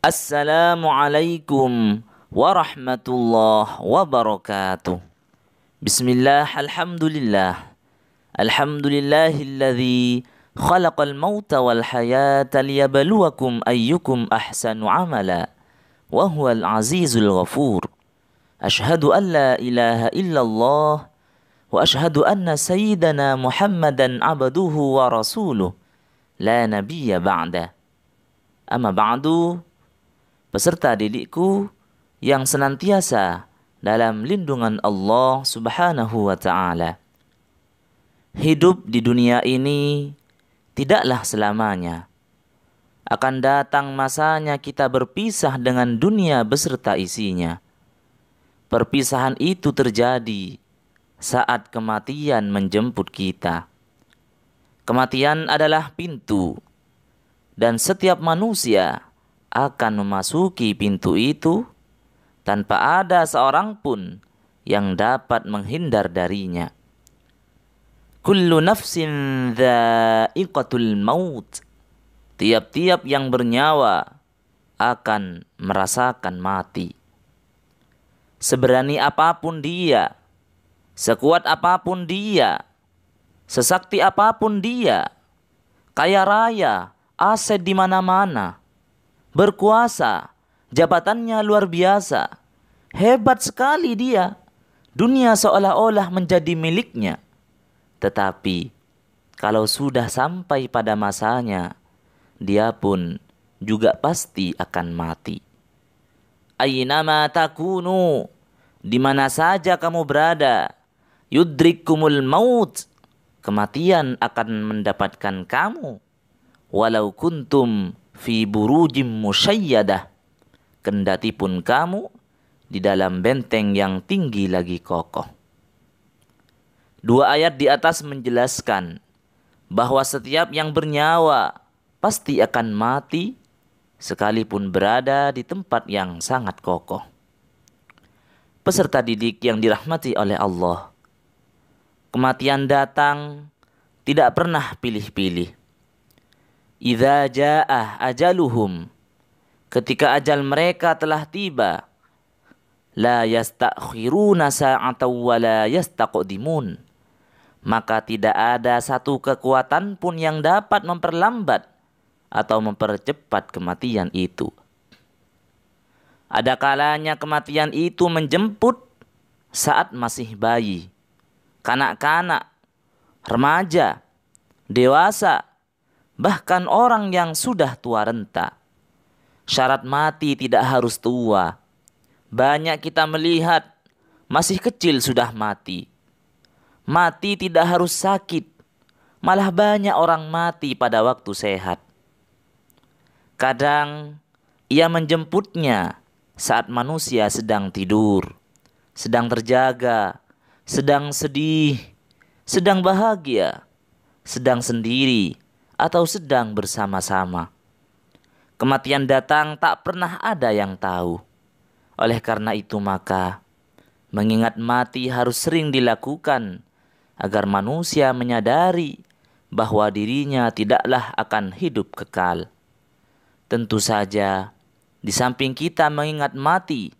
Assalamualaikum warahmatullahi wabarakatuh Bismillah alhamdulillah Alhamdulillahilladzi khalaqal mauta wal hayata liyabluwakum ayyukum ahsanu amala wa huwal azizul ghafur Ashhadu an la ilaha illallah wa ashhadu anna sayyidana Muhammadan abduhu wa rasuluh la nabiyya ba'da Amma ba'du peserta didikku yang senantiasa dalam lindungan Allah Subhanahu wa taala. Hidup di dunia ini tidaklah selamanya. Akan datang masanya kita berpisah dengan dunia beserta isinya. Perpisahan itu terjadi saat kematian menjemput kita. Kematian adalah pintu dan setiap manusia akan memasuki pintu itu tanpa ada seorang pun yang dapat menghindar darinya. Kullu nafsin dha'iqatul maut. Tiap-tiap yang bernyawa akan merasakan mati. Seberani apapun dia, sekuat apapun dia, sesakti apapun dia, kaya raya, aset di mana-mana, berkuasa, jabatannya luar biasa. Hebat sekali dia. Dunia seolah-olah menjadi miliknya. Tetapi kalau sudah sampai pada masanya, dia pun juga pasti akan mati. Aynama takunu, di mana saja kamu berada, yudrikumul maut, kematian akan mendapatkan kamu. Walau kuntum fi burujim musyayyadah kendati pun kamu di dalam benteng yang tinggi lagi kokoh. Dua ayat di atas menjelaskan bahwa setiap yang bernyawa pasti akan mati sekalipun berada di tempat yang sangat kokoh. Peserta didik yang dirahmati oleh Allah, kematian datang tidak pernah pilih-pilih Idza ja'ah ajaluhum ketika ajal mereka telah tiba la yastakhiruna sa'atan wa la yastaqdimun maka tidak ada satu kekuatan pun yang dapat memperlambat atau mempercepat kematian itu ada kalanya kematian itu menjemput saat masih bayi kanak-kanak remaja dewasa bahkan orang yang sudah tua renta. Syarat mati tidak harus tua. Banyak kita melihat masih kecil sudah mati. Mati tidak harus sakit. Malah banyak orang mati pada waktu sehat. Kadang ia menjemputnya saat manusia sedang tidur, sedang terjaga, sedang sedih, sedang bahagia, sedang sendiri atau sedang bersama-sama. Kematian datang tak pernah ada yang tahu. Oleh karena itu maka mengingat mati harus sering dilakukan agar manusia menyadari bahwa dirinya tidaklah akan hidup kekal. Tentu saja, di samping kita mengingat mati,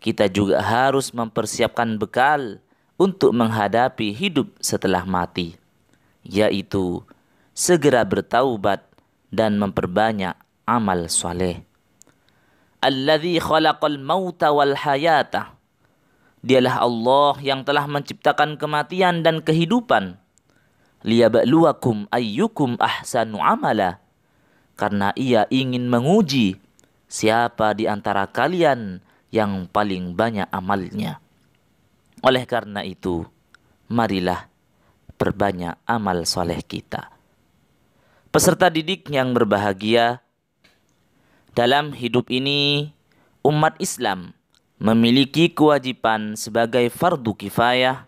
kita juga harus mempersiapkan bekal untuk menghadapi hidup setelah mati, yaitu segera bertaubat dan memperbanyak amal soleh. Alladhi khalaqal mauta wal hayata. Dialah Allah yang telah menciptakan kematian dan kehidupan. Liyabluwakum ayyukum ahsanu amala. Karena ia ingin menguji siapa di antara kalian yang paling banyak amalnya. Oleh karena itu, marilah perbanyak amal soleh kita. Peserta didik yang berbahagia, dalam hidup ini umat Islam memiliki kewajiban sebagai fardu kifayah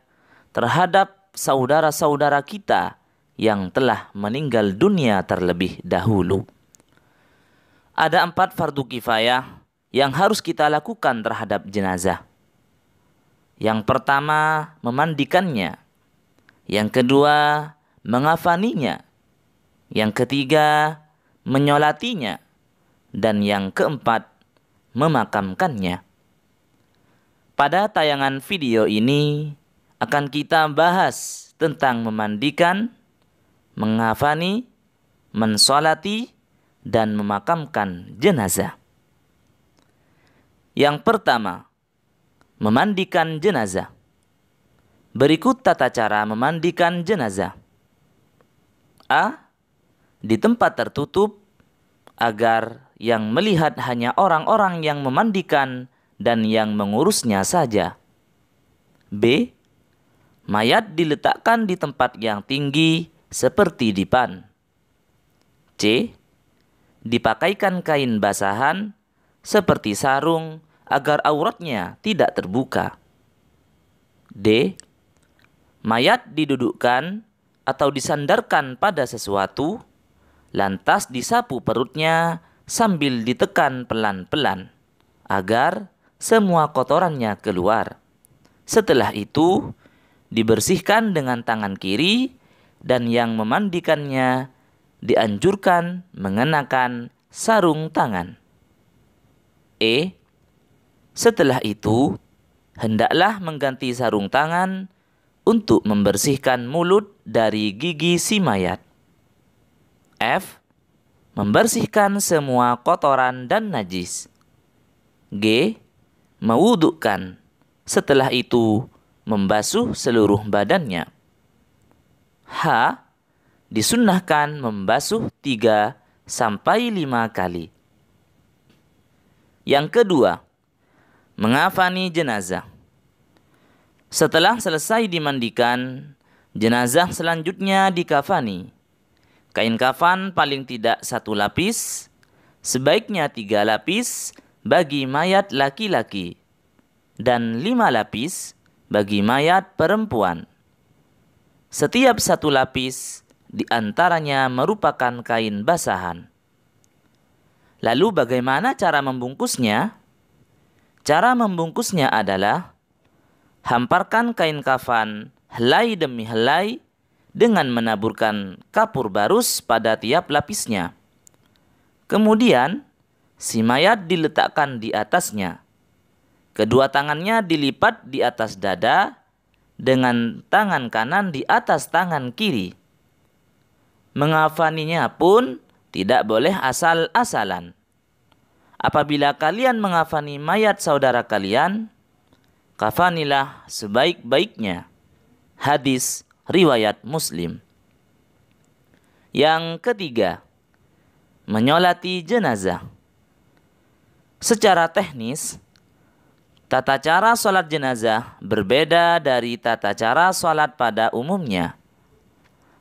terhadap saudara-saudara kita yang telah meninggal dunia terlebih dahulu. Ada empat fardu kifayah yang harus kita lakukan terhadap jenazah. Yang pertama, memandikannya. Yang kedua, mengafaninya. Yang ketiga, menyolatinya. Dan yang keempat, memakamkannya. Pada tayangan video ini, akan kita bahas tentang memandikan, mengafani, mensolati, dan memakamkan jenazah. Yang pertama, memandikan jenazah. Berikut tata cara memandikan jenazah. A di tempat tertutup agar yang melihat hanya orang-orang yang memandikan dan yang mengurusnya saja. B. Mayat diletakkan di tempat yang tinggi seperti dipan. C. Dipakaikan kain basahan seperti sarung agar auratnya tidak terbuka. D. Mayat didudukkan atau disandarkan pada sesuatu lantas disapu perutnya sambil ditekan pelan-pelan agar semua kotorannya keluar. Setelah itu, dibersihkan dengan tangan kiri dan yang memandikannya dianjurkan mengenakan sarung tangan. E. Setelah itu, hendaklah mengganti sarung tangan untuk membersihkan mulut dari gigi si mayat. F. Membersihkan semua kotoran dan najis. G. Mewudukkan. Setelah itu, membasuh seluruh badannya. H. Disunnahkan membasuh tiga sampai lima kali. Yang kedua, mengafani jenazah. Setelah selesai dimandikan, jenazah selanjutnya dikafani. Kain kafan paling tidak satu lapis, sebaiknya tiga lapis bagi mayat laki-laki, dan lima lapis bagi mayat perempuan. Setiap satu lapis di antaranya merupakan kain basahan. Lalu bagaimana cara membungkusnya? Cara membungkusnya adalah hamparkan kain kafan helai demi helai dengan menaburkan kapur barus pada tiap lapisnya. Kemudian, si mayat diletakkan di atasnya. Kedua tangannya dilipat di atas dada dengan tangan kanan di atas tangan kiri. Mengafaninya pun tidak boleh asal-asalan. Apabila kalian mengafani mayat saudara kalian, kafanilah sebaik-baiknya. Hadis riwayat Muslim. Yang ketiga, menyolati jenazah. Secara teknis, tata cara sholat jenazah berbeda dari tata cara sholat pada umumnya.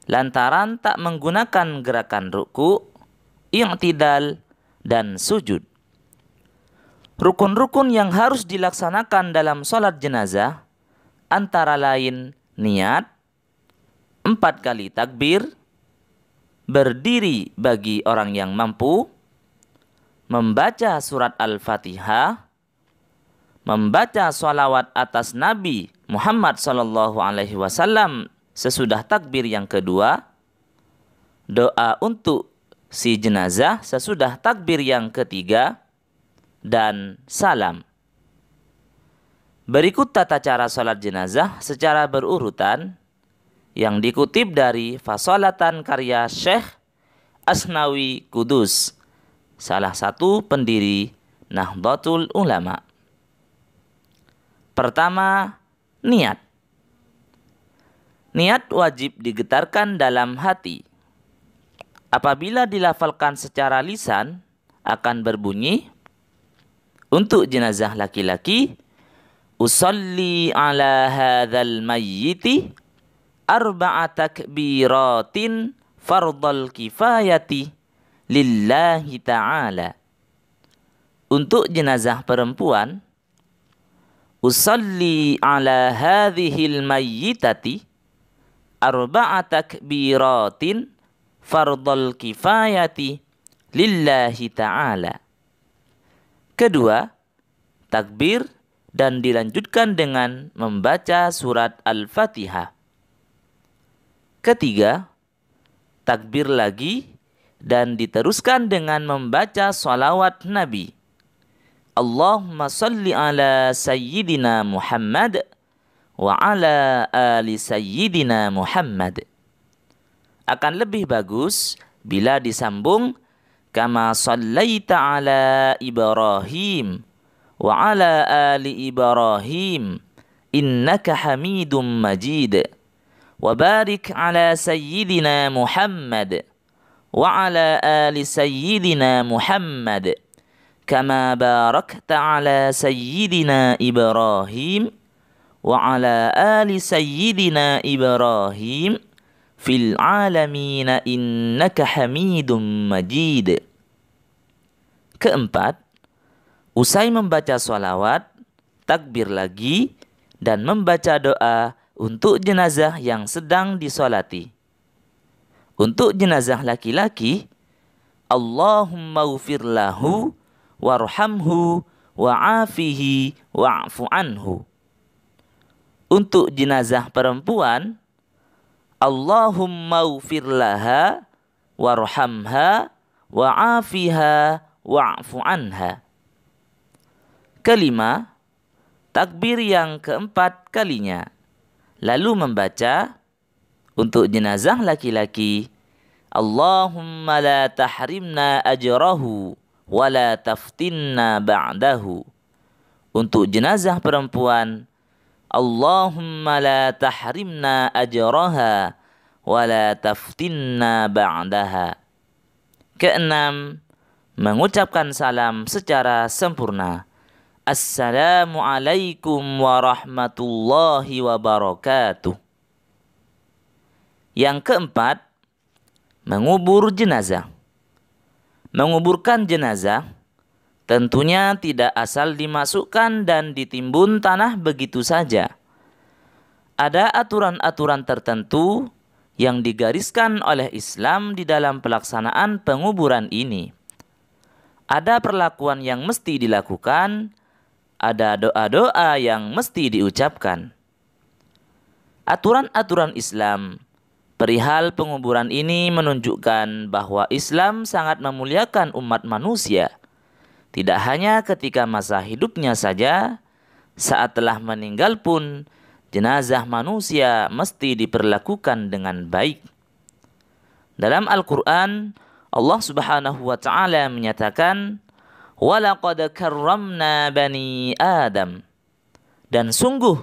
Lantaran tak menggunakan gerakan ruku, i'tidal, dan sujud. Rukun-rukun yang harus dilaksanakan dalam sholat jenazah antara lain niat, empat kali takbir, berdiri bagi orang yang mampu, membaca surat Al-Fatihah, membaca salawat atas Nabi Muhammad Sallallahu Alaihi Wasallam sesudah takbir yang kedua, doa untuk si jenazah sesudah takbir yang ketiga, dan salam. Berikut tata cara sholat jenazah secara berurutan yang dikutip dari Fasolatan karya Syekh Asnawi Kudus, salah satu pendiri Nahdlatul Ulama. Pertama, niat. Niat wajib digetarkan dalam hati. Apabila dilafalkan secara lisan, akan berbunyi, Untuk jenazah laki-laki, Usalli ala hadzal mayyiti arba'a takbiratin fardal kifayati lillahi ta'ala. Untuk jenazah perempuan, usalli ala hadhil mayyitati arba'a takbiratin fardal kifayati lillahi ta'ala. Kedua, takbir dan dilanjutkan dengan membaca surat Al-Fatihah. Ketiga, takbir lagi dan diteruskan dengan membaca salawat Nabi. Allahumma salli ala Sayyidina Muhammad wa ala ali Sayyidina Muhammad. Akan lebih bagus bila disambung kama sallaita ala Ibrahim wa ala ali Ibrahim innaka hamidum majid. وبارك على سيدنا محمد وعلى آل سيدنا محمد كما باركت على سيدنا إبراهيم وعلى آل سيدنا إبراهيم في العالمين إنك حميد مجيد Keempat, usai membaca sholawat, takbir lagi, dan membaca doa, untuk jenazah yang sedang disolati. Untuk jenazah laki-laki, Allahumma ufir lahu warhamhu wa'afihi wa'fu anhu. Untuk jenazah perempuan, Allahumma ufir laha warhamha wa'afiha wa'fu anha. Kelima, takbir yang keempat kalinya lalu membaca untuk jenazah laki-laki Allahumma la tahrimna ajrahu wa la taftinna ba'dahu untuk jenazah perempuan Allahumma la tahrimna ajraha wa la taftinna ba'daha keenam mengucapkan salam secara sempurna Assalamualaikum warahmatullahi wabarakatuh. Yang keempat, mengubur jenazah. Menguburkan jenazah tentunya tidak asal dimasukkan dan ditimbun tanah begitu saja. Ada aturan-aturan tertentu yang digariskan oleh Islam di dalam pelaksanaan penguburan ini. Ada perlakuan yang mesti dilakukan ada doa-doa yang mesti diucapkan. Aturan-aturan Islam perihal penguburan ini menunjukkan bahwa Islam sangat memuliakan umat manusia, tidak hanya ketika masa hidupnya saja, saat telah meninggal pun jenazah manusia mesti diperlakukan dengan baik. Dalam Al-Quran, Allah Subhanahu wa Ta'ala menyatakan, Walaqad karramna bani Adam. Dan sungguh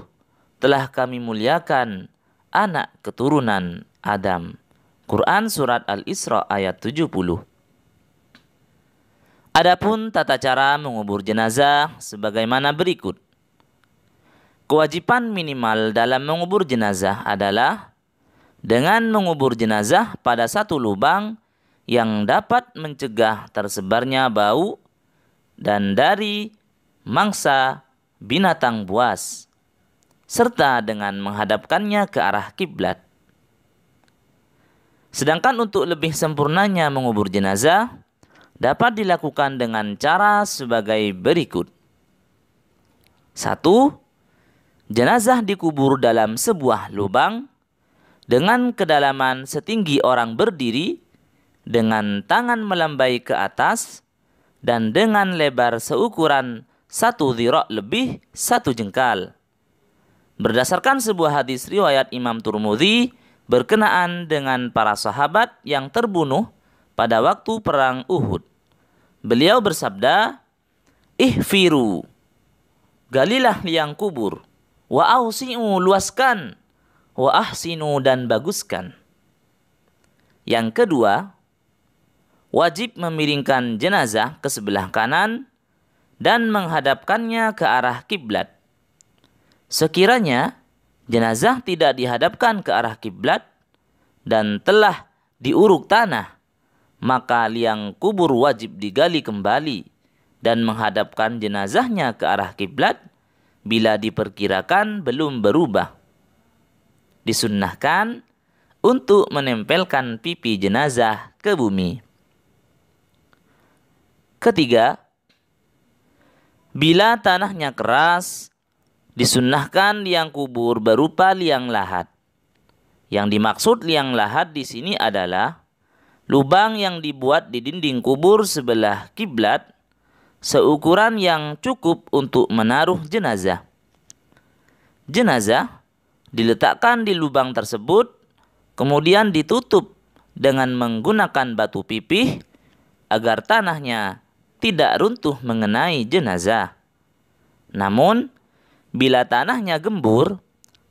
telah kami muliakan anak keturunan Adam. Quran Surat Al-Isra ayat 70. Adapun tata cara mengubur jenazah sebagaimana berikut. Kewajiban minimal dalam mengubur jenazah adalah dengan mengubur jenazah pada satu lubang yang dapat mencegah tersebarnya bau dan dari mangsa binatang buas serta dengan menghadapkannya ke arah kiblat. Sedangkan untuk lebih sempurnanya mengubur jenazah dapat dilakukan dengan cara sebagai berikut. satu, Jenazah dikubur dalam sebuah lubang dengan kedalaman setinggi orang berdiri dengan tangan melambai ke atas dan dengan lebar seukuran satu zirok lebih satu jengkal. Berdasarkan sebuah hadis riwayat Imam Turmudi berkenaan dengan para sahabat yang terbunuh pada waktu perang Uhud. Beliau bersabda, Ihfiru, galilah liang kubur, wa ausi'u luaskan, wa ahsinu dan baguskan. Yang kedua, wajib memiringkan jenazah ke sebelah kanan dan menghadapkannya ke arah kiblat. Sekiranya jenazah tidak dihadapkan ke arah kiblat dan telah diuruk tanah, maka liang kubur wajib digali kembali dan menghadapkan jenazahnya ke arah kiblat bila diperkirakan belum berubah. Disunnahkan untuk menempelkan pipi jenazah ke bumi. Ketiga, bila tanahnya keras, disunnahkan liang kubur berupa liang lahat. Yang dimaksud liang lahat di sini adalah lubang yang dibuat di dinding kubur sebelah kiblat seukuran yang cukup untuk menaruh jenazah. Jenazah diletakkan di lubang tersebut, kemudian ditutup dengan menggunakan batu pipih agar tanahnya tidak runtuh mengenai jenazah. Namun, bila tanahnya gembur,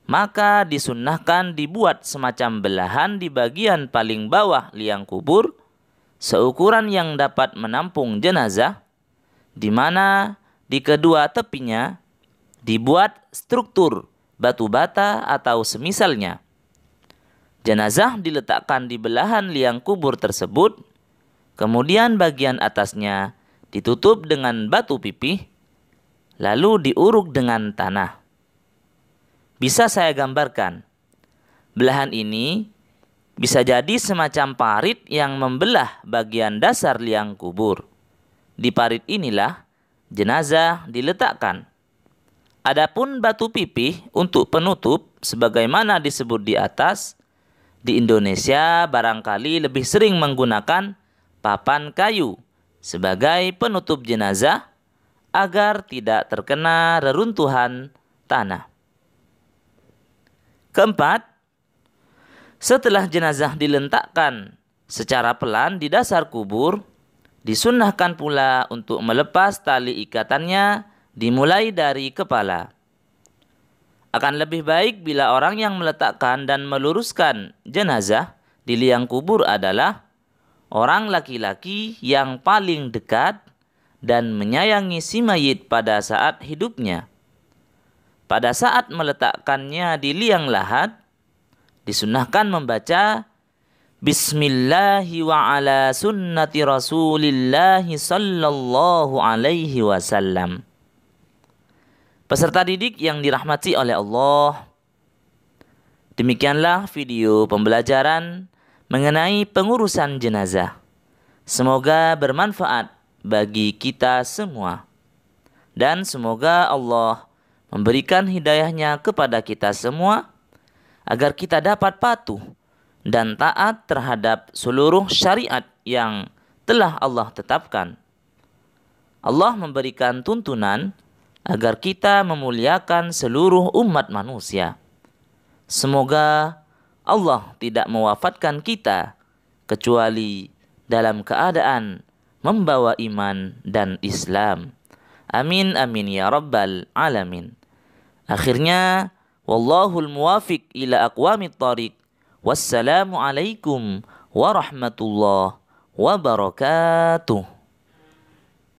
maka disunnahkan dibuat semacam belahan di bagian paling bawah liang kubur, seukuran yang dapat menampung jenazah, di mana di kedua tepinya dibuat struktur batu bata atau semisalnya. Jenazah diletakkan di belahan liang kubur tersebut, kemudian bagian atasnya ditutup dengan batu pipih, lalu diuruk dengan tanah. Bisa saya gambarkan, belahan ini bisa jadi semacam parit yang membelah bagian dasar liang kubur. Di parit inilah jenazah diletakkan. Adapun batu pipih untuk penutup sebagaimana disebut di atas, di Indonesia barangkali lebih sering menggunakan papan kayu sebagai penutup jenazah agar tidak terkena reruntuhan tanah. Keempat, setelah jenazah dilentakkan secara pelan di dasar kubur, disunahkan pula untuk melepas tali ikatannya dimulai dari kepala. Akan lebih baik bila orang yang meletakkan dan meluruskan jenazah di liang kubur adalah orang laki-laki yang paling dekat dan menyayangi si mayit pada saat hidupnya. Pada saat meletakkannya di liang lahat, disunahkan membaca Bismillahi wa ala sunnati rasulillahi sallallahu alaihi wasallam. Peserta didik yang dirahmati oleh Allah, demikianlah video pembelajaran mengenai pengurusan jenazah. Semoga bermanfaat bagi kita semua. Dan semoga Allah memberikan hidayahnya kepada kita semua agar kita dapat patuh dan taat terhadap seluruh syariat yang telah Allah tetapkan. Allah memberikan tuntunan agar kita memuliakan seluruh umat manusia. Semoga Allah tidak mewafatkan kita kecuali dalam keadaan membawa iman dan Islam. Amin amin ya rabbal alamin. Akhirnya wallahul muwafiq ila aqwamit tariq. Wassalamu alaikum warahmatullahi wabarakatuh.